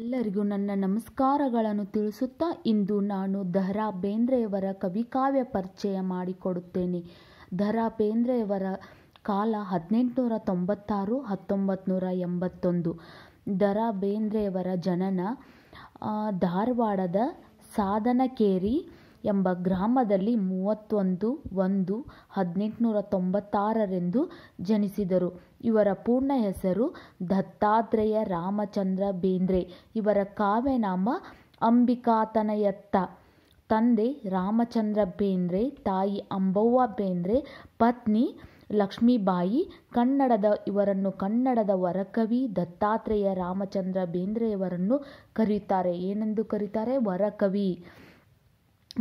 ಎಲ್ಲರಿಗೂ ನನ್ನ ನಮಸ್ಕಾರಗಳನ್ನು ತಿಳಿಸುತ್ತಾ ಇಂದು ನಾನು ದರಾ ಬೇಂದ್ರೆಯವರ ಕವಿಕಾವ್ಯ ಪರಿಚಯ ಮಾಡಿಕೊಡುತ್ತೇನೆ ದರಾ ಬೇಂದ್ರೆಯವರ ಕಾಲ ಹದಿನೆಂಟುನೂರ ತೊಂಬತ್ತಾರು ಹತ್ತೊಂಬತ್ತು ನೂರ ಎಂಬತ್ತೊಂದು ದರಾ ಬೇಂದ್ರೆಯವರ ಜನನ ಧಾರವಾಡದ ಸಾಧನಕೇರಿ ಎಂಬ ಗ್ರಾಮದಲ್ಲಿ ಮೂವತ್ತೊಂದು ಒಂದು ಹದಿನೆಂಟುನೂರ ತೊಂಬತ್ತಾರರೆಂದು ಜನಿಸಿದರು ಇವರ ಪೂರ್ಣ ಹೆಸರು ದತ್ತಾತ್ರೇಯ ರಾಮಚಂದ್ರ ಬೇಂದ್ರೆ ಇವರ ಕಾವ್ಯನಾಮ ಅಂಬಿಕಾತನಯತ್ತ ತಂದೆ ರಾಮಚಂದ್ರ ಬೇಂದ್ರೆ ತಾಯಿ ಅಂಬವ್ವ ಬೇಂದ್ರೆ ಪತ್ನಿ ಲಕ್ಷ್ಮೀಬಾಯಿ ಕನ್ನಡದ ಇವರನ್ನು ಕನ್ನಡದ ವರಕವಿ ದತ್ತಾತ್ರೇಯ ರಾಮಚಂದ್ರ ಬೇಂದ್ರೆಯವರನ್ನು ಕರೀತಾರೆ ಏನೆಂದು ಕರೀತಾರೆ ವರಕವಿ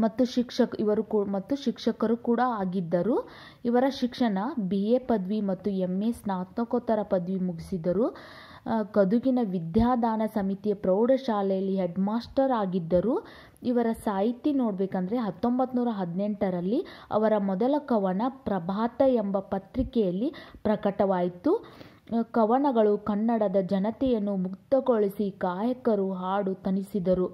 ಮತ್ತು ಶಿಕ್ಷಕ ಇವರು ಕೂ ಮತ್ತು ಶಿಕ್ಷಕರು ಕೂಡ ಆಗಿದ್ದರು ಇವರ ಶಿಕ್ಷಣ ಬಿ ಎ ಪದವಿ ಮತ್ತು ಎಮ್ ಎ ಸ್ನಾತಕೋತ್ತರ ಪದವಿ ಮುಗಿಸಿದರು ಕದುಗಿನ ವಿದ್ಯಾದಾನ ಸಮಿತಿಯ ಪ್ರೌಢಶಾಲೆಯಲ್ಲಿ ಹೆಡ್ ಮಾಸ್ಟರ್ ಆಗಿದ್ದರು ಇವರ ಸಾಹಿತ್ಯ ನೋಡಬೇಕಂದ್ರೆ ಹತ್ತೊಂಬತ್ತು ನೂರ ಹದಿನೆಂಟರಲ್ಲಿ ಅವರ ಮೊದಲ ಕವನ ಪ್ರಭಾತ ಎಂಬ ಪತ್ರಿಕೆಯಲ್ಲಿ ಪ್ರಕಟವಾಯಿತು ಕವನಗಳು ಕನ್ನಡದ ಜನತೆಯನ್ನು ಮುಕ್ತಗೊಳಿಸಿ ಗಾಯಕರು ಹಾಡು ತನಿಸಿದರು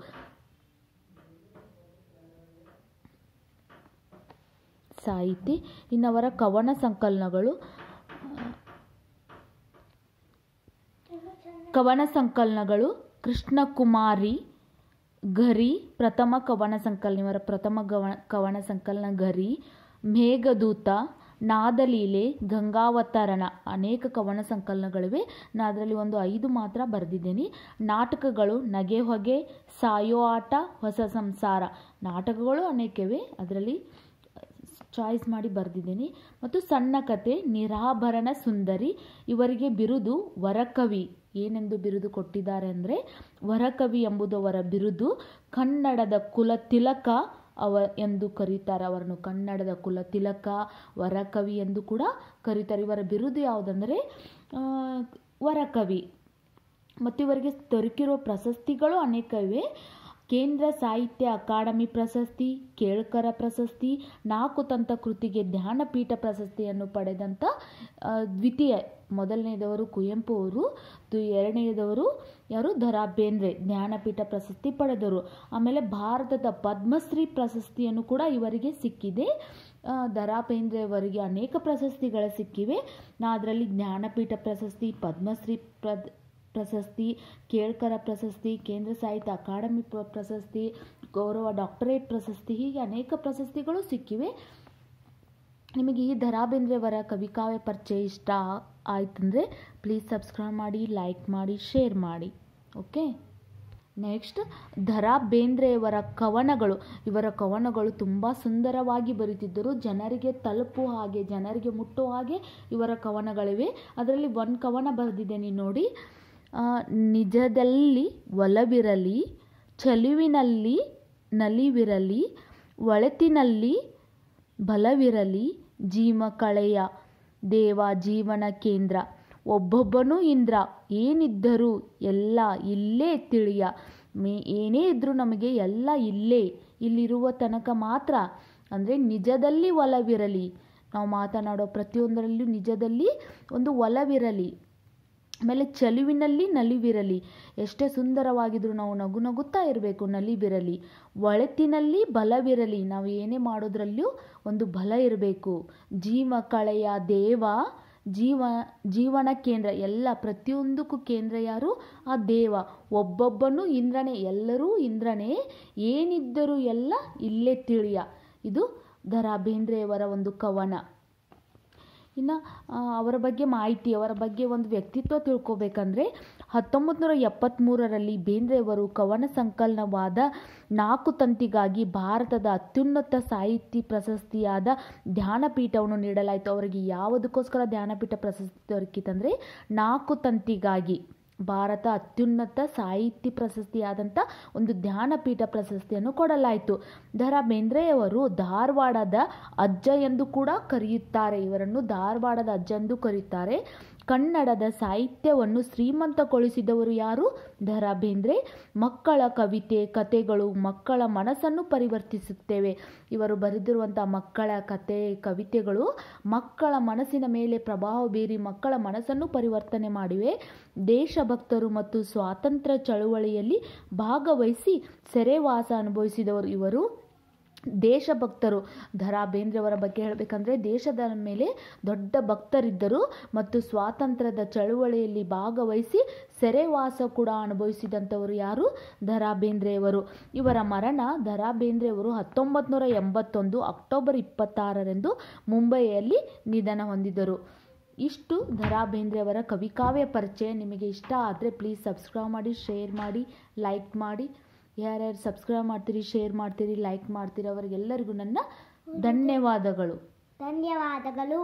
ಸಾಹಿತಿ ಇನ್ನವರ ಕವನ ಸಂಕಲನಗಳು ಕವನ ಸಂಕಲನಗಳು ಕೃಷ್ಣಕುಮಾರಿ ಘರಿ ಪ್ರಥಮ ಕವನ ಸಂಕಲನ ಇವರ ಪ್ರಥಮ ಗವ ಕವನ ಸಂಕಲನ ಘರಿ ಮೇಘದೂತ ನಾದಲೀಲೆ ಗಂಗಾವತರಣ ಅನೇಕ ಕವನ ಸಂಕಲನಗಳಿವೆ ನಾನು ಅದರಲ್ಲಿ ಒಂದು ಐದು ಮಾತ್ರ ಬರೆದಿದ್ದೀನಿ ನಾಟಕಗಳು ನಗೆ ಹೊಗೆ ಸಾಯೋ ಆಟ ಹೊಸ ಸಂಸಾರ ನಾಟಕಗಳು ಅನೇಕವೇ ಅದರಲ್ಲಿ ಚಾಯ್ಸ್ ಮಾಡಿ ಬರೆದಿದ್ದೀನಿ ಮತ್ತು ಸಣ್ಣ ಕತೆ ನಿರಾಭರಣ ಸುಂದರಿ ಇವರಿಗೆ ಬಿರುದು ವರಕವಿ ಏನೆಂದು ಬಿರುದು ಕೊಟ್ಟಿದ್ದಾರೆ ಅಂದರೆ ವರಕವಿ ಎಂಬುದು ಅವರ ಬಿರುದು ಕನ್ನಡದ ಕುಲ ತಿಲಕ ಅವ ಎಂದು ಕರೀತಾರೆ ಅವರನ್ನು ಕನ್ನಡದ ಕುಲ ತಿಲಕ ವರಕವಿ ಎಂದು ಕೂಡ ಕರೀತಾರೆ ಇವರ ಬಿರುದು ಯಾವುದಂದರೆ ವರಕವಿ ಮತ್ತು ಇವರಿಗೆ ದೊರಕಿರುವ ಪ್ರಶಸ್ತಿಗಳು ಅನೇಕ ಇವೆ ಕೇಂದ್ರ ಸಾಹಿತ್ಯ ಅಕಾಡೆಮಿ ಪ್ರಶಸ್ತಿ ಕೇಳ್ಕರ ಪ್ರಶಸ್ತಿ ನಾಲ್ಕು ತಂತ ಕೃತಿಗೆ ಜ್ಞಾನಪೀಠ ಪ್ರಶಸ್ತಿಯನ್ನು ಪಡೆದಂಥ ದ್ವಿತೀಯ ಮೊದಲನೆಯದವರು ಕುವೆಂಪು ಅವರು ಎರಡನೆಯದವರು ಯಾರು ದರಾ ಬೇಂದ್ರೆ ಜ್ಞಾನಪೀಠ ಪ್ರಶಸ್ತಿ ಪಡೆದರು ಆಮೇಲೆ ಭಾರತದ ಪದ್ಮಶ್ರೀ ಪ್ರಶಸ್ತಿಯನ್ನು ಕೂಡ ಇವರಿಗೆ ಸಿಕ್ಕಿದೆ ದರಾ ಬೇಂದ್ರೆ ಅವರಿಗೆ ಅನೇಕ ಪ್ರಶಸ್ತಿಗಳು ಸಿಕ್ಕಿವೆ ನಾ ಅದರಲ್ಲಿ ಜ್ಞಾನಪೀಠ ಪ್ರಶಸ್ತಿ ಪದ್ಮಶ್ರೀ ಪ್ರದ್ ಪ್ರಶಸ್ತಿ ಕೇಳ್ಕರ ಪ್ರಶಸ್ತಿ ಕೇಂದ್ರ ಸಾಹಿತ್ಯ ಅಕಾಡೆಮಿ ಪ್ರಶಸ್ತಿ ಗೌರವ ಡಾಕ್ಟರೇಟ್ ಪ್ರಶಸ್ತಿ ಹೀಗೆ ಅನೇಕ ಪ್ರಶಸ್ತಿಗಳು ಸಿಕ್ಕಿವೆ ನಿಮಗೆ ಈ ದರಾ ಬೇಂದ್ರೆಯವರ ಕವಿಕಾವ್ಯ ಪರಿಚಯ ಇಷ್ಟ ಆಯ್ತಂದರೆ ಪ್ಲೀಸ್ ಸಬ್ಸ್ಕ್ರೈಬ್ ಮಾಡಿ ಲೈಕ್ ಮಾಡಿ ಶೇರ್ ಮಾಡಿ ಓಕೆ ನೆಕ್ಸ್ಟ್ ದರಾ ಬೇಂದ್ರೆಯವರ ಕವನಗಳು ಇವರ ಕವನಗಳು ತುಂಬ ಸುಂದರವಾಗಿ ಬರೀತಿದ್ದರು ಜನರಿಗೆ ತಲುಪು ಹಾಗೆ ಜನರಿಗೆ ಮುಟ್ಟುವ ಹಾಗೆ ಇವರ ಕವನಗಳಿವೆ ಅದರಲ್ಲಿ ಒಂದು ಕವನ ಬರೆದಿದ್ದೇನೆ ನೋಡಿ ನಿಜದಲ್ಲಿ ಒಲವಿರಲಿ ಚಲುವಿನಲ್ಲಿ ನಲಿವಿರಲಿ ಒಳತಿನಲ್ಲಿ ಬಲವಿರಲಿ ಜೀವ ಕಳೆಯ ದೇವ ಜೀವನ ಕೇಂದ್ರ ಒಬ್ಬೊಬ್ಬನು ಇಂದ್ರ ಏನಿದ್ದರೂ ಎಲ್ಲ ಇಲ್ಲೇ ತಿಳಿಯ ಮೇ ಏನೇ ಇದ್ದರೂ ನಮಗೆ ಎಲ್ಲ ಇಲ್ಲೇ ಇಲ್ಲಿರುವ ತನಕ ಮಾತ್ರ ಅಂದರೆ ನಿಜದಲ್ಲಿ ಒಲವಿರಲಿ ನಾವು ಮಾತನಾಡೋ ಪ್ರತಿಯೊಂದರಲ್ಲೂ ನಿಜದಲ್ಲಿ ಒಂದು ಒಲವಿರಲಿ ಆಮೇಲೆ ಚಲುವಿನಲ್ಲಿ ನಲಿವಿರಲಿ ಎಷ್ಟೇ ಸುಂದರವಾಗಿದ್ದರೂ ನಾವು ನಗು ನಗುತ್ತಾ ಇರಬೇಕು ನಲಿವಿರಲಿ ಒಳತಿನಲ್ಲಿ ಬಲವಿರಲಿ ನಾವು ಏನೇ ಮಾಡೋದ್ರಲ್ಲೂ ಒಂದು ಬಲ ಇರಬೇಕು ಜೀವ ಕಳೆಯ ದೇವ ಜೀವ ಜೀವನ ಕೇಂದ್ರ ಎಲ್ಲ ಪ್ರತಿಯೊಂದಕ್ಕೂ ಕೇಂದ್ರ ಯಾರು ಆ ದೇವ ಒಬ್ಬೊಬ್ಬನು ಇಂದ್ರನೇ ಎಲ್ಲರೂ ಇಂದ್ರನೇ ಏನಿದ್ದರೂ ಎಲ್ಲ ಇಲ್ಲೇ ತಿಳಿಯ ಇದು ದರಾ ಬೇಂದ್ರೆಯವರ ಒಂದು ಕವನ ಇನ್ನು ಅವರ ಬಗ್ಗೆ ಮಾಹಿತಿ ಅವರ ಬಗ್ಗೆ ಒಂದು ವ್ಯಕ್ತಿತ್ವ ತಿಳ್ಕೊಬೇಕಂದ್ರೆ ಹತ್ತೊಂಬತ್ತು ನೂರ ಎಪ್ಪತ್ತ್ಮೂರರಲ್ಲಿ ಬೇಂದ್ರೆಯವರು ಕವನ ಸಂಕಲನವಾದ ನಾಲ್ಕು ತಂತಿಗಾಗಿ ಭಾರತದ ಅತ್ಯುನ್ನತ ಸಾಹಿತ್ಯ ಪ್ರಶಸ್ತಿಯಾದ ಧ್ಯಾನಪೀಠವನ್ನು ನೀಡಲಾಯಿತು ಅವರಿಗೆ ಯಾವುದಕ್ಕೋಸ್ಕರ ಧ್ಯಾನಪೀಠ ಪ್ರಶಸ್ತಿ ದೊರಕಿತಂದರೆ ನಾಲ್ಕು ತಂತಿಗಾಗಿ ಭಾರತ ಅತ್ಯುನ್ನತ ಸಾಹಿತ್ಯ ಪ್ರಶಸ್ತಿಯಾದಂಥ ಒಂದು ಜ್ಞಾನಪೀಠ ಪ್ರಶಸ್ತಿಯನ್ನು ಕೊಡಲಾಯಿತು ದ ರಾ ಬೇಂದ್ರೆಯವರು ಧಾರವಾಡದ ಅಜ್ಜ ಎಂದು ಕೂಡ ಕರೆಯುತ್ತಾರೆ ಇವರನ್ನು ಧಾರವಾಡದ ಅಜ್ಜ ಎಂದು ಕರೆಯುತ್ತಾರೆ ಕನ್ನಡದ ಸಾಹಿತ್ಯವನ್ನು ಶ್ರೀಮಂತಗೊಳಿಸಿದವರು ಯಾರು ದ ರಾ ಬೇಂದ್ರೆ ಮಕ್ಕಳ ಕವಿತೆ ಕಥೆಗಳು ಮಕ್ಕಳ ಮನಸ್ಸನ್ನು ಪರಿವರ್ತಿಸುತ್ತೇವೆ ಇವರು ಬರೆದಿರುವಂಥ ಮಕ್ಕಳ ಕತೆ ಕವಿತೆಗಳು ಮಕ್ಕಳ ಮನಸ್ಸಿನ ಮೇಲೆ ಪ್ರಭಾವ ಬೀರಿ ಮಕ್ಕಳ ಮನಸ್ಸನ್ನು ಪರಿವರ್ತನೆ ಮಾಡಿವೆ ದೇಶಭಕ್ತರು ಮತ್ತು ಸ್ವಾತಂತ್ರ್ಯ ಚಳುವಳಿಯಲ್ಲಿ ಭಾಗವಹಿಸಿ ಸೆರೆವಾಸ ಅನುಭವಿಸಿದವರು ಇವರು ದೇಶಭಕ್ತರು ದ ಬೇಂದ್ರೆಯವರ ಬಗ್ಗೆ ಹೇಳಬೇಕಂದ್ರೆ ದೇಶದ ಮೇಲೆ ದೊಡ್ಡ ಭಕ್ತರಿದ್ದರು ಮತ್ತು ಸ್ವಾತಂತ್ರ್ಯದ ಚಳುವಳಿಯಲ್ಲಿ ಭಾಗವಹಿಸಿ ಸೆರೆವಾಸ ಕೂಡ ಅನುಭವಿಸಿದಂಥವರು ಯಾರು ದರಾ ಬೇಂದ್ರೆಯವರು ಇವರ ಮರಣ ದರಾ ಬೇಂದ್ರೆಯವರು ಹತ್ತೊಂಬತ್ತು ನೂರ ಎಂಬತ್ತೊಂದು ಅಕ್ಟೋಬರ್ ಇಪ್ಪತ್ತಾರರಂದು ಮುಂಬೈಯಲ್ಲಿ ನಿಧನ ಹೊಂದಿದರು ಇಷ್ಟು ದರಾ ಬೇಂದ್ರೆಯವರ ಕವಿಕಾವ್ಯ ಪರಿಚಯ ನಿಮಗೆ ಇಷ್ಟ ಆದರೆ ಪ್ಲೀಸ್ ಸಬ್ಸ್ಕ್ರೈಬ್ ಮಾಡಿ ಶೇರ್ ಮಾಡಿ ಲೈಕ್ ಮಾಡಿ ಯಾರ್ಯಾರು ಸಬ್ಸ್ಕ್ರೈಬ್ ಮಾಡ್ತೀರಿ ಶೇರ್ ಮಾಡ್ತೀರಿ ಲೈಕ್ ಮಾಡ್ತೀರಿ ಅವರಿಗೆಲ್ಲರಿಗೂ ನನ್ನ ಧನ್ಯವಾದಗಳು ಧನ್ಯವಾದಗಳು